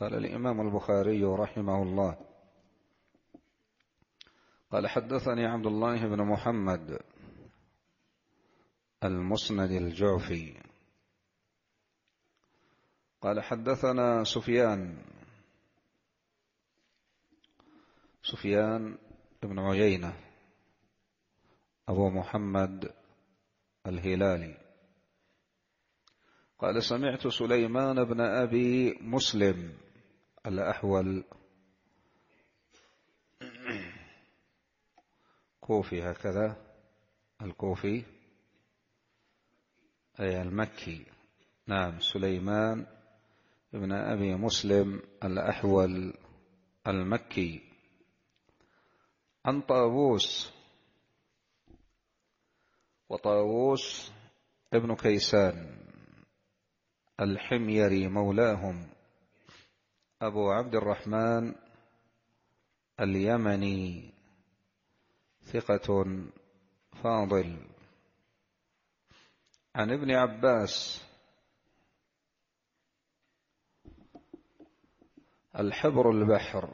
قال الإمام البخاري رحمه الله قال حدثني عبد الله بن محمد المسند الجعفي قال حدثنا سفيان سفيان بن عيينة أبو محمد الهلالي قال سمعت سليمان بن أبي مسلم الأحول كوفي هكذا الكوفي أي المكي نعم سليمان ابن أبي مسلم الأحول المكي عن طاووس وطاووس ابن كيسان الحميري مولاهم أبو عبد الرحمن اليمني ثقة فاضل عن ابن عباس الحبر البحر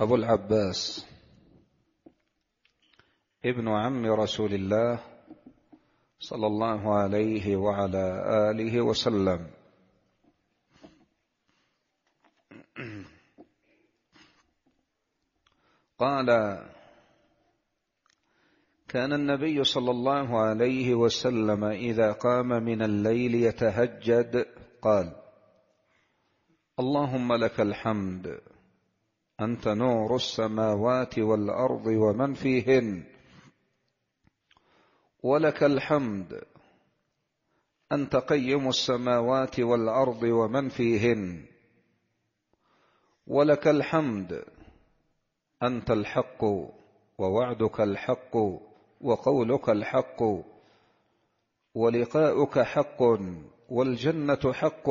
أبو العباس ابن عم رسول الله صلى الله عليه وعلى آله وسلم قال كان النبي صلى الله عليه وسلم إذا قام من الليل يتهجد قال اللهم لك الحمد أنت نور السماوات والأرض ومن فيهن ولك الحمد أنت قيم السماوات والأرض ومن فيهن ولك الحمد أنت الحق ووعدك الحق وقولك الحق ولقاؤك حق والجنة حق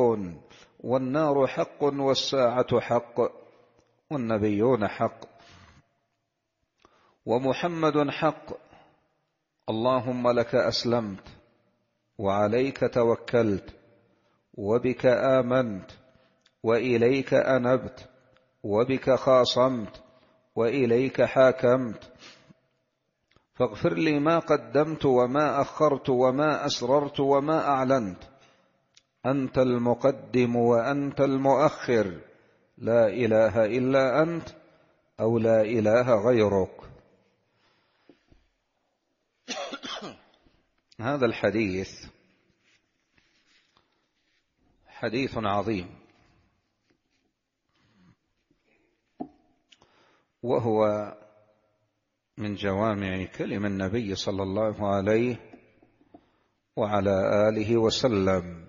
والنار حق والساعة حق والنبيون حق ومحمد حق اللهم لك أسلمت وعليك توكلت وبك آمنت وإليك أنبت وبك خاصمت وإليك حاكمت فاغفر لي ما قدمت وما أخرت وما أسررت وما أعلنت أنت المقدم وأنت المؤخر لا إله إلا أنت أو لا إله غيرك هذا الحديث حديث عظيم وهو من جوامع كلم النبي صلى الله عليه وعلى آله وسلم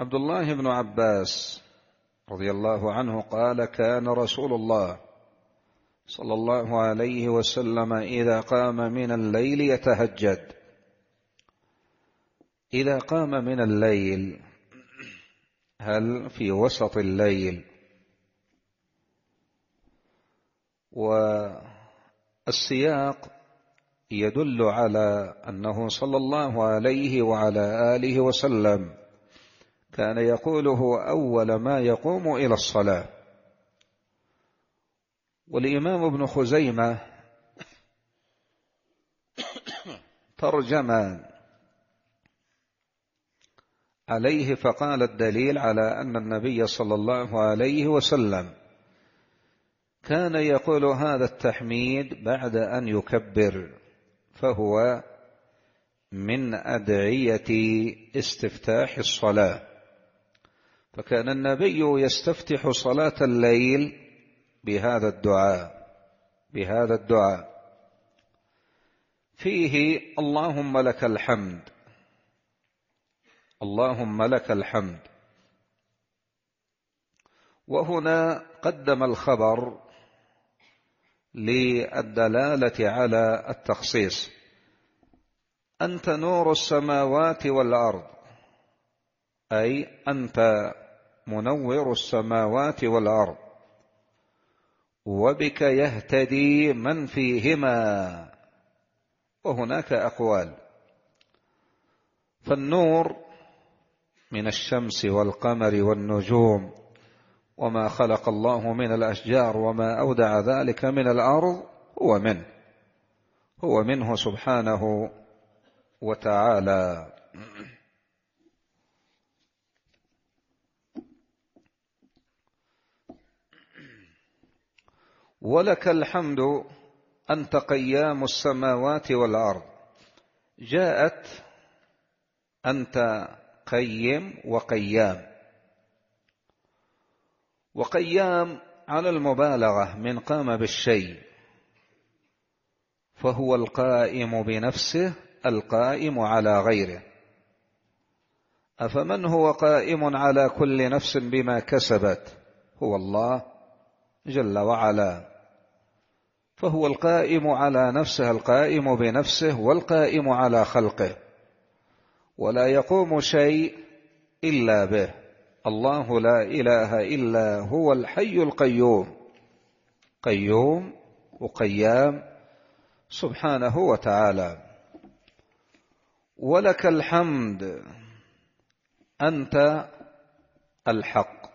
عبد الله بن عباس رضي الله عنه قال كان رسول الله صلى الله عليه وسلم إذا قام من الليل يتهجد إذا قام من الليل هل في وسط الليل والسياق يدل على أنه صلى الله عليه وعلى آله وسلم كان يقوله أول ما يقوم إلى الصلاة والإمام ابن خزيمة ترجم عليه فقال الدليل على أن النبي صلى الله عليه وسلم كان يقول هذا التحميد بعد أن يكبر فهو من أدعية استفتاح الصلاة فكان النبي يستفتح صلاة الليل بهذا الدعاء بهذا الدعاء فيه اللهم لك الحمد اللهم لك الحمد وهنا قدم الخبر للدلالة على التخصيص أنت نور السماوات والأرض أي أنت منور السماوات والأرض وبك يهتدي من فيهما وهناك أقوال فالنور من الشمس والقمر والنجوم وما خلق الله من الأشجار وما أودع ذلك من الأرض هو منه هو منه سبحانه وتعالى ولك الحمد أنت قيام السماوات والأرض جاءت أنت قيم وقيام وقيام على المبالغة من قام بالشيء فهو القائم بنفسه القائم على غيره أفمن هو قائم على كل نفس بما كسبت هو الله جل وعلا فهو القائم على نفسه القائم بنفسه والقائم على خلقه ولا يقوم شيء إلا به الله لا إله إلا هو الحي القيوم قيوم وقيام سبحانه وتعالى ولك الحمد أنت الحق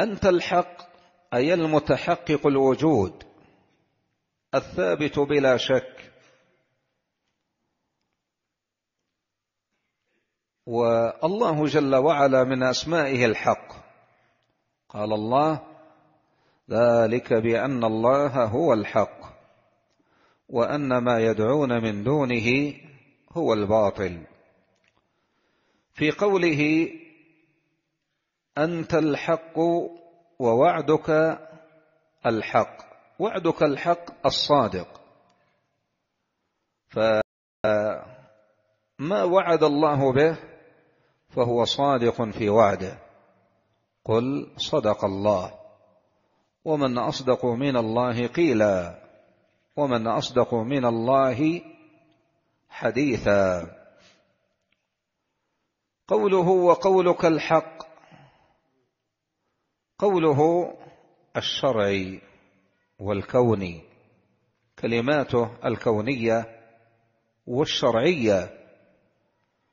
أنت الحق أي المتحقق الوجود الثابت بلا شك والله جل وعلا من أسمائه الحق قال الله ذلك بأن الله هو الحق وأن ما يدعون من دونه هو الباطل في قوله أنت الحق ووعدك الحق وعدك الحق الصادق فما وعد الله به فهو صادق في وعده قل صدق الله ومن أصدق من الله قيلا ومن أصدق من الله حديثا قوله وقولك الحق قوله الشرعي والكوني كلماته الكونية والشرعية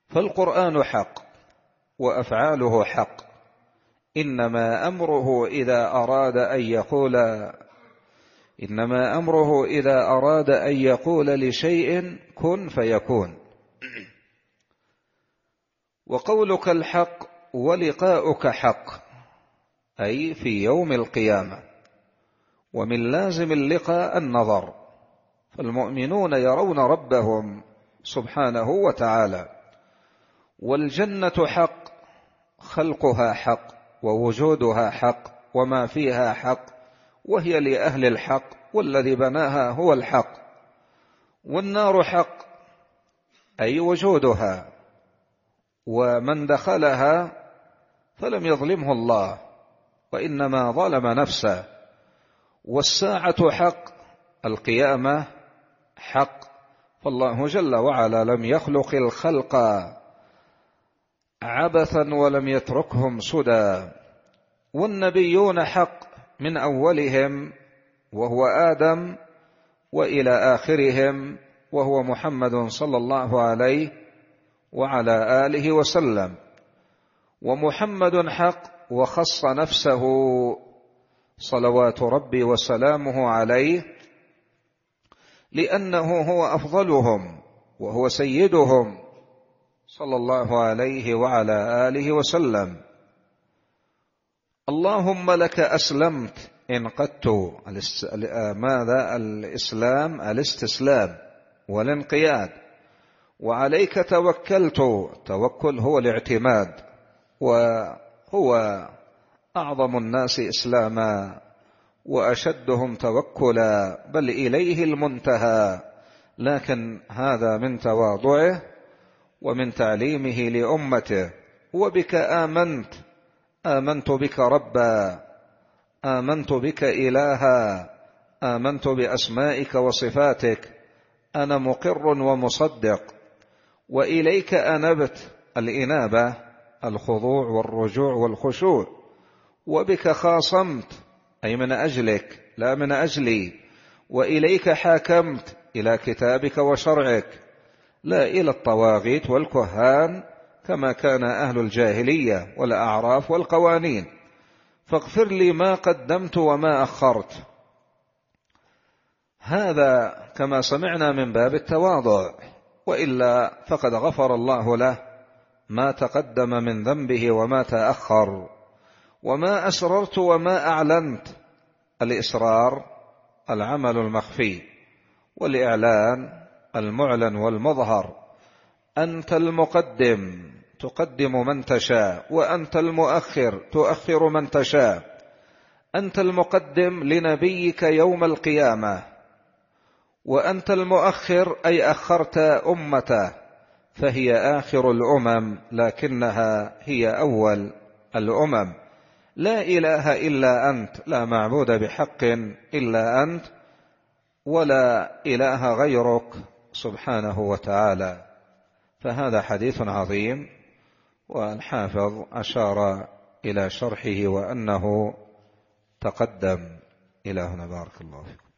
فالقرآن حق وأفعاله حق إنما أمره إذا أراد أن يقول إنما أمره إذا أراد أن يقول لشيء كن فيكون وقولك الحق ولقاؤك حق أي في يوم القيامة ومن لازم اللقاء النظر فالمؤمنون يرون ربهم سبحانه وتعالى والجنة حق خلقها حق ووجودها حق وما فيها حق وهي لأهل الحق والذي بناها هو الحق والنار حق أي وجودها ومن دخلها فلم يظلمه الله وإنما ظلم نفسه والساعة حق القيامة حق فالله جل وعلا لم يخلق الخلق عبثا ولم يتركهم سدى والنبيون حق من أولهم وهو آدم وإلى آخرهم وهو محمد صلى الله عليه وعلى آله وسلم ومحمد حق وخص نفسه صلوات ربي وسلامه عليه لأنه هو أفضلهم وهو سيدهم صلى الله عليه وعلى اله وسلم اللهم لك اسلمت ان قدت ماذا الاسلام الاستسلام والانقياد وعليك توكلت توكل هو الاعتماد وهو اعظم الناس اسلاما واشدهم توكلا بل اليه المنتهى لكن هذا من تواضعه ومن تعليمه لأمته وبك آمنت آمنت بك ربا آمنت بك إلها آمنت بأسمائك وصفاتك أنا مقر ومصدق وإليك أنبت الإنابة الخضوع والرجوع والخشوع وبك خاصمت أي من أجلك لا من أجلي وإليك حاكمت إلى كتابك وشرعك لا إلى الطواغيت والكهان كما كان أهل الجاهلية والأعراف والقوانين فاغفر لي ما قدمت وما أخرت هذا كما سمعنا من باب التواضع وإلا فقد غفر الله له ما تقدم من ذنبه وما تأخر وما أسررت وما أعلنت الإسرار العمل المخفي والإعلان المعلن والمظهر أنت المقدم تقدم من تشاء وأنت المؤخر تؤخر من تشاء أنت المقدم لنبيك يوم القيامة وأنت المؤخر أي أخرت أمته فهي آخر الأمم لكنها هي أول الأمم لا إله إلا أنت لا معبود بحق إلا أنت ولا إله غيرك سبحانه وتعالى فهذا حديث عظيم والحافظ أشار إلى شرحه وأنه تقدم إلى هنا بارك الله فيكم